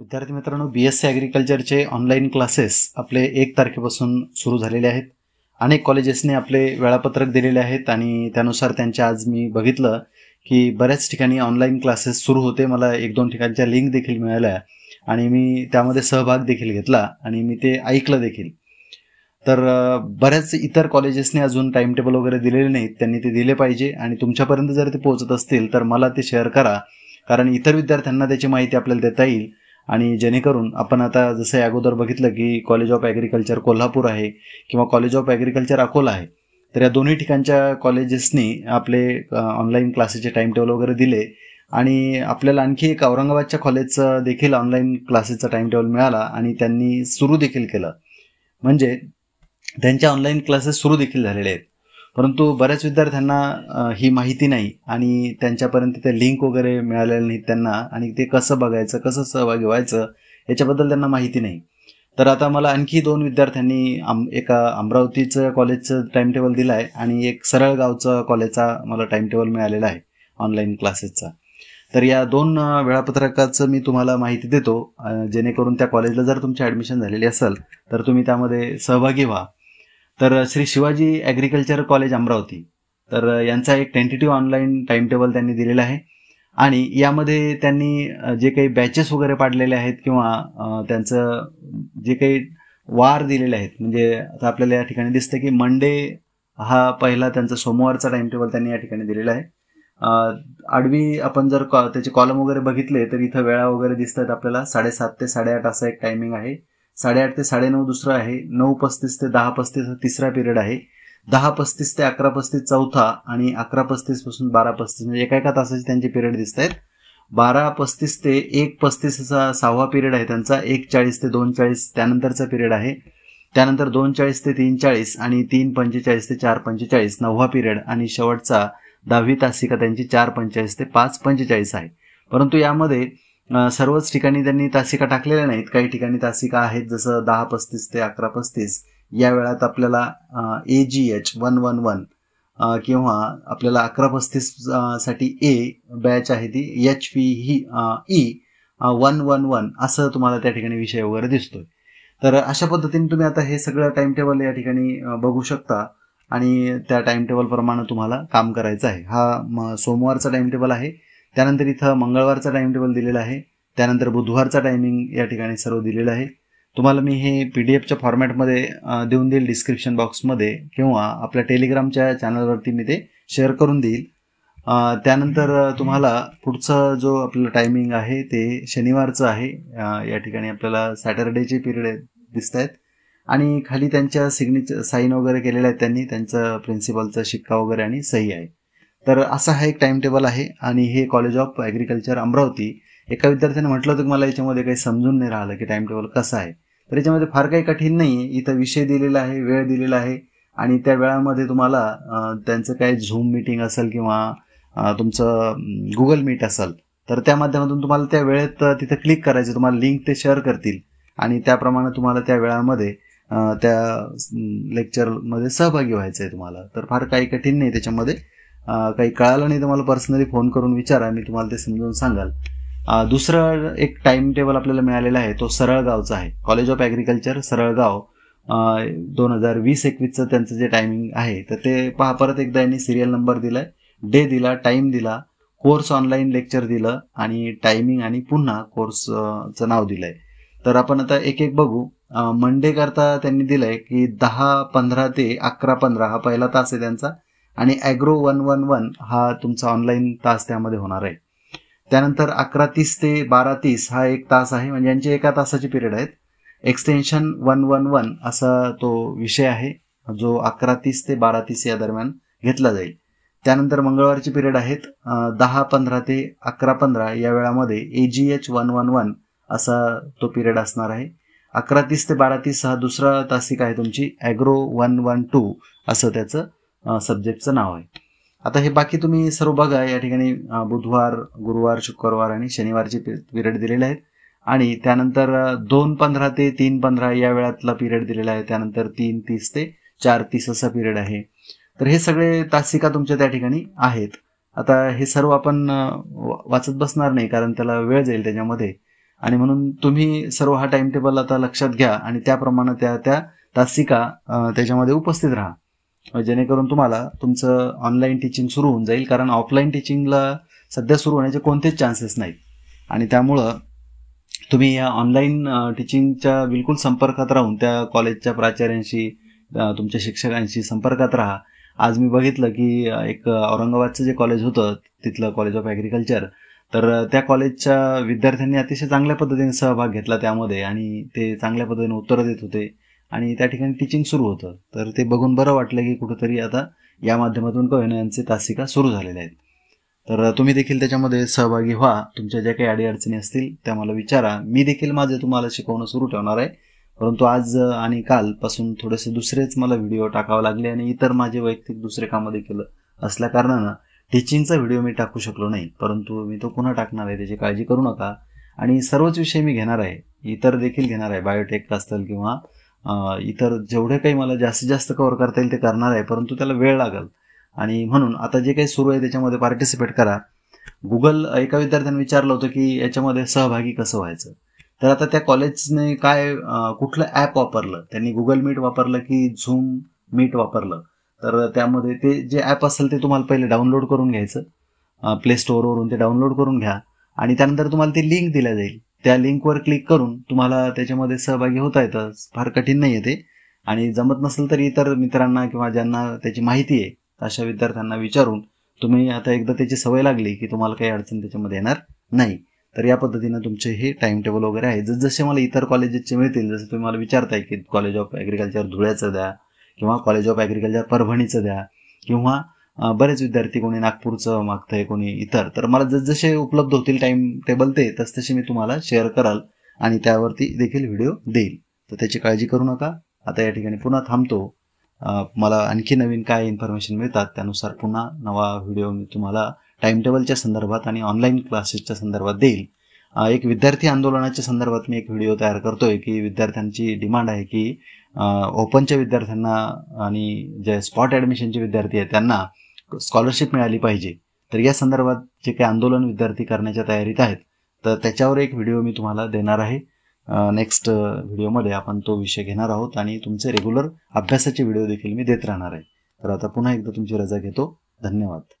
विद्यार्थी मित्रांनो B S C ॲग्रिकल्चरचे ऑनलाईन क्लासेस आपले एक तारखेपासून सुरू झालेले आहेत अनेक कॉलेजेसने आपले वेळापत्रक दिलेले आहेत आणि त्यानुसार त्यांच्या आज मी बघितलं की बऱ्याच ठिकाणी ऑनलाईन क्लासेस सुरू होते मला एक दोन ठिकाणच्या लिंक देखील मिळाल्या आणि मी त्यामध्ये सहभाग देखील घेतला आणि मी ते ऐकलं देखील तर बऱ्याच इतर कॉलेजेसने अजून टाइम टेबल वगैरे दिलेले नाहीत त्यांनी ते दिले पाहिजे आणि तुमच्यापर्यंत जर ते पोहोचत असतील तर मला ते शेअर करा कारण इतर विद्यार्थ्यांना त्याची माहिती आपल्याला देता येईल आणि जेणेकरून आपण आता जसं अगोदर बघितलं की कॉलेज ऑफ ॲग्रिकल्चर कोल्हापूर आहे किंवा कॉलेज ऑफ ॲग्रिकल्चर अकोला आहे तर या दोन्ही ठिकाणच्या कॉलेजेसनी आपले ऑनलाईन क्लासेसचे टाइम टेबल वगैरे दिले आणि आपल्याला आणखी एक औरंगाबादच्या कॉलेजचं देखील ऑनलाईन क्लासेसचा टाइम टेबल मिळाला आणि त्यांनी सुरू देखील केलं म्हणजे त्यांच्या ऑनलाईन क्लासेस सुरू देखील झालेले आहेत परंतु बऱ्याच विद्यार्थ्यांना ही माहिती नाही आणि त्यांच्यापर्यंत ते लिंक वगैरे मिळालेलं नाही त्यांना आणि ते कसं बघायचं कसं सहभागी व्हायचं याच्याबद्दल त्यांना माहिती नाही तर आता मला आणखी दोन विद्यार्थ्यांनी आम एका अमरावतीचं कॉलेजचं टाईम टेबल दिलं आहे आणि एक सरळ गावचं कॉलेजचा मला टाईम टेबल मिळालेला आहे ऑनलाईन क्लासेसचा तर या दोन वेळापत्रकाचं मी तुम्हाला माहिती देतो जेणेकरून त्या कॉलेजला जर तुमची ॲडमिशन झालेली असेल तर तुम्ही त्यामध्ये सहभागी व्हा तर श्री शिवाजी ॲग्रिकल्चर कॉलेज अमरावती तर यांचा एक टेंटेटिव्ह ऑनलाईन टाइम टेबल त्यांनी दिलेला आहे आणि यामध्ये त्यांनी जे काही बॅचेस वगैरे पाडलेले आहेत किंवा त्यांचं जे काही वार दिलेले आहेत म्हणजे आता आपल्याला या ठिकाणी दिसतं की मंडे हा पहिला त्यांचा सोमवारचा टाइम टेबल त्यांनी या ठिकाणी दिलेला आहे आडवी आपण जर त्याचे कॉलम वगैरे बघितले तर इथं वेळा वगैरे दिसतात आपल्याला साडेसात ते साडेआठ असा एक टायमिंग आहे साडेआठ ते साडेनऊ दुसरं आहे नऊ पस्तीस ते दहा पस्तीस हा तिसरा पिरियड आहे दहा पस्तीस ते अकरा पस्तीस चौथा आणि अकरा पस्तीस पासून बारा पस्तीस म्हणजे एका एका तासाचे त्यांचे पिरियड दिसत आहेत बारा पस्तीस ते एक पस्तीस असा सहावा पिरियड आहे त्यांचा एक चाळीस ते दोन चाळीस त्यानंतरचा पिरियड आहे त्यानंतर दोन चाळीस ते तीन चाळीस आणि तीन पंचेचाळीस ते चार पंचेचाळीस नववा पिरियड आणि शेवटचा दहावी तासिका त्यांची चार पंचेचाळीस ते पाच पंचेचाळीस आहे परंतु यामध्ये सर्वच ठिकाणी त्यांनी तासिका टाकलेल्या नाहीत काही ठिकाणी तासिका आहेत जसं दहा पस्तीस ते अकरा पस्तीस या वेळात आपल्याला A G H one one one किंवा आपल्याला अकरा पस्तीस साठी ए बॅच आहे ती एच पी ही E e, one one one असं तुम्हाला त्या ठिकाणी विषय वगैरे दिसतोय तर अशा पद्धतीने तुम्ही आता हे सगळं टाइम टेबल या ठिकाणी बघू शकता आणि त्या टाइम प्रमाणे तुम्हाला काम करायचं आहे हा सोमवारचा टाइम टेबल आहे त्यानंतर इथं मंगळवारचा टाईम टेबल दिलेला आहे त्यानंतर बुधवारचा टायमिंग या ठिकाणी सर्व दिलेलं आहे तुम्हाला मी हे पी डी एफच्या फॉर्मॅटमध्ये देऊन देईल डिस्क्रिप्शन बॉक्समध्ये किंवा आपल्या टेलिग्रामच्या चॅनलवरती मी ते शेअर करून देईल त्यानंतर तुम्हाला पुढचं जो आपलं टायमिंग आहे ते शनिवारचं आहे या ठिकाणी आपल्याला सॅटर्डेचे पिरियड दिसत आहेत आणि खाली त्यांच्या सिग्नेचर साईन वगैरे केलेल्या आहेत त्यांनी त्यांचं प्रिन्सिपलचा शिक्का वगैरे आणि सही आहे तर असा हा एक टाइम टेबल आहे आणि हे कॉलेज ऑफ ॲग्रिकल्चर अमरावती एका विद्यार्थ्याने म्हटलं होतं की मला याच्यामध्ये काही समजून नाही राहिलं की टाइम टेबल कसं आहे तर याच्यामध्ये फार काही कठीण नाही आहे इथं विषय दिलेला आहे वेळ दिलेला आहे आणि त्या वेळामध्ये तुम्हाला त्यांचं काय झूम मिटिंग असेल किंवा तुमचं गुगल मीट असेल तर त्या माध्यमातून तुम्हाला त्या वेळेत तिथं क्लिक करायचं तुम्हाला लिंक ते शेअर करतील आणि त्याप्रमाणे तुम्हाला त्या वेळामध्ये त्या लेक्चरमध्ये सहभागी व्हायचं आहे तुम्हाला तर फार काही कठीण नाही त्याच्यामध्ये काही कळालं नाही तर मला पर्सनली फोन करून विचारा मी तुम्हाला ते समजून सांगाल दुसरा एक टाइम टेबल आपल्याला मिळालेला आहे तो सरळगावचा आहे कॉलेज ऑफ ॲग्रिकल्चर सरळगाव दोन हजार वीस एकवीसचं त्यांचं जे टायमिंग आहे तर ते पहा परत एकदा यांनी सिरियल नंबर दिला डे दिला टाईम दिला कोर्स ऑनलाईन लेक्चर दिलं आणि टायमिंग आणि पुन्हा कोर्सचं नाव दिलं तर आपण आता एक एक बघू मंडे करता त्यांनी दिलंय की दहा पंधरा ते अकरा पंधरा हा पहिला तास आहे त्यांचा आणि अॅग्रो वन वन वन हा तुमचा ऑनलाईन तास त्यामध्ये होणार आहे त्यानंतर अकरा तीस ते बारा तीस हा एक तास आहे म्हणजे यांची एका तासाची पिरियड आहेत एक्सटेन्शन वन वन वन असा तो विषय आहे जो अकरा तीस ते बारा तीस या दरम्यान घेतला जाईल त्यानंतर मंगळवारचे पिरियड आहेत दहा पंधरा ते अकरा पंधरा या वेळामध्ये A G H one one one असा तो पिरियड असणार आहे अकरा तीस ते बारा तीस हा दुसरा तासिक आहे तुमची अॅग्रो वन वन टू असं त्याचं सब्जेक्टचं नाव आहे आता हे बाकी तुम्ही सर्व बघा या ठिकाणी बुधवार गुरुवार शुक्रवार आणि शनिवारचे पिरियड दिलेले आहेत आणि त्यानंतर दोन पंधरा ते तीन पंधरा या वेळातला पिरियड दिलेला आहे त्यानंतर तीन तीस ते चार तीस असा पिरियड आहे तर हे सगळे तासिका तुमच्या त्या ठिकाणी आहेत आता हे सर्व आपण वाचत बसणार नाही कारण त्याला वेळ जाईल त्याच्यामध्ये आणि म्हणून तुम्ही सर्व हा टाइम टेबल आता लक्षात घ्या आणि त्याप्रमाणे त्या त्या तासिका त्याच्यामध्ये उपस्थित राहा जेणेकरून तुम्हाला तुमचं ऑनलाईन टीचिंग सुरू होऊन जाईल कारण ऑफलाईन टीचिंगला सध्या सुरू होण्याचे कोणतेच चान्सेस नाहीत आणि त्यामुळं तुम्ही या ऑनलाईन टीचिंगच्या बिलकुल संपर्कात राहून त्या कॉलेजच्या प्राचार्यांशी तुमच्या शिक्षकांशी संपर्कात राहा आज मी बघितलं की एक औरंगाबादचं जे कॉलेज होतं तिथलं कॉलेज ऑफ ॲग्रिकल्चर तर त्या कॉलेजच्या विद्यार्थ्यांनी अतिशय चांगल्या पद्धतीने सहभाग घेतला त्यामध्ये आणि ते चांगल्या पद्धतीने उत्तरं देत होते आणि त्या ठिकाणी टीचिंग सुरू होतं तर ते बघून बरं वाटलं की कुठंतरी आता या माध्यमातून कविनयांचे तासिका सुरू झालेल्या आहेत तर तुम्ही देखील त्याच्यामध्ये सहभागी व्हा तुमच्या ज्या काही अडीअडचणी असतील त्या मला विचारा मी देखील माझे तुम्हाला शिकवणं सुरू ठेवणार आहे परंतु आज आणि कालपासून थोडेसे दुसरेच मला व्हिडिओ टाकावे लागले आणि इतर माझे वैयक्तिक दुसरे कामं देखील असल्या कारणानं टीचिंगचा व्हिडिओ मी टाकू शकलो नाही परंतु मी तो पुन्हा टाकणार आहे त्याची काळजी करू नका आणि सर्वच विषय मी घेणार आहे इतर देखील घेणार आहे बायोटेक असतील किंवा इतर जेवढे काही मला जास्तीत जास्त कव्हर करता येईल ते करणार आहे परंतु त्याला वेळ लागेल आणि म्हणून आता जे काही सुरू आहे त्याच्यामध्ये पार्टिसिपेट करा गुगल एका विद्यार्थ्याने विचारलं होतं की याच्यामध्ये सहभागी कसं व्हायचं तर आता त्या कॉलेजने काय कुठलं ॲप वापरलं त्यांनी गुगल मीट वापरलं की झूम मीट वापरलं तर त्यामध्ये ते जे ॲप असेल ते तुम्हाला पहिले डाउनलोड करून घ्यायचं प्ले स्टोअरवरून ते डाउनलोड करून घ्या आणि त्यानंतर तुम्हाला ती लिंक दिल्या जाईल त्या लिंकवर क्लिक करून तुम्हाला त्याच्यामध्ये सहभागी होता येतं फार कठीण नाही ते आणि जमत नसेल तर इतर मित्रांना किंवा ज्यांना त्याची माहिती आहे अशा विद्यार्थ्यांना विचारून तुम्ही आता एकदा त्याची सवय लागली की तुम्हाला काही अडचण त्याच्यामध्ये येणार नाही तर या पद्धतीनं तुमचे हे टाइम टेबल वगैरे आहे जसे मला इतर कॉलेजेसचे मिळतील जसं तुम्ही मला विचारताय की कॉलेज ऑफ ॲग्रिकल्चर धुळ्याचं द्या किंवा कॉलेज ऑफ ॲग्रिकल्चर परभणीचं द्या किंवा बरेच विद्यार्थी कोणी नागपूरचं मागतंय कोणी इतर तर मला जसे उपलब्ध होतील टाइम टेबल ते तसे मी तुम्हाला शेअर कराल आणि त्यावरती देखील व्हिडिओ देईल तर त्याची काळजी करू नका आता या ठिकाणी पुन्हा थांबतो मला आणखी नवीन काय इन्फॉर्मेशन मिळतात त्यानुसार पुन्हा नवा व्हिडिओ मी तुम्हाला टाइम टेबलच्या संदर्भात आणि ऑनलाईन क्लासेसच्या संदर्भात देईल एक विद्यार्थी आंदोलनाच्या संदर्भात मी एक व्हिडिओ तयार करतोय की विद्यार्थ्यांची डिमांड आहे की ओपनच्या विद्यार्थ्यांना आणि जे स्पॉट ॲडमिशनचे विद्यार्थी आहेत त्यांना स्कॉलरशिप मिळाली पाहिजे तर या संदर्भात जे काही आंदोलन विद्यार्थी करण्याच्या तयारीत आहेत तर त्याच्यावर एक व्हिडिओ मी तुम्हाला देणार आहे नेक्स्ट व्हिडिओमध्ये आपण तो विषय घेणार आहोत आणि तुमचे रेग्युलर अभ्यासाचे व्हिडिओ देखील मी देत राहणार आहे तर आता पुन्हा एकदा तुमची रजा घेतो धन्यवाद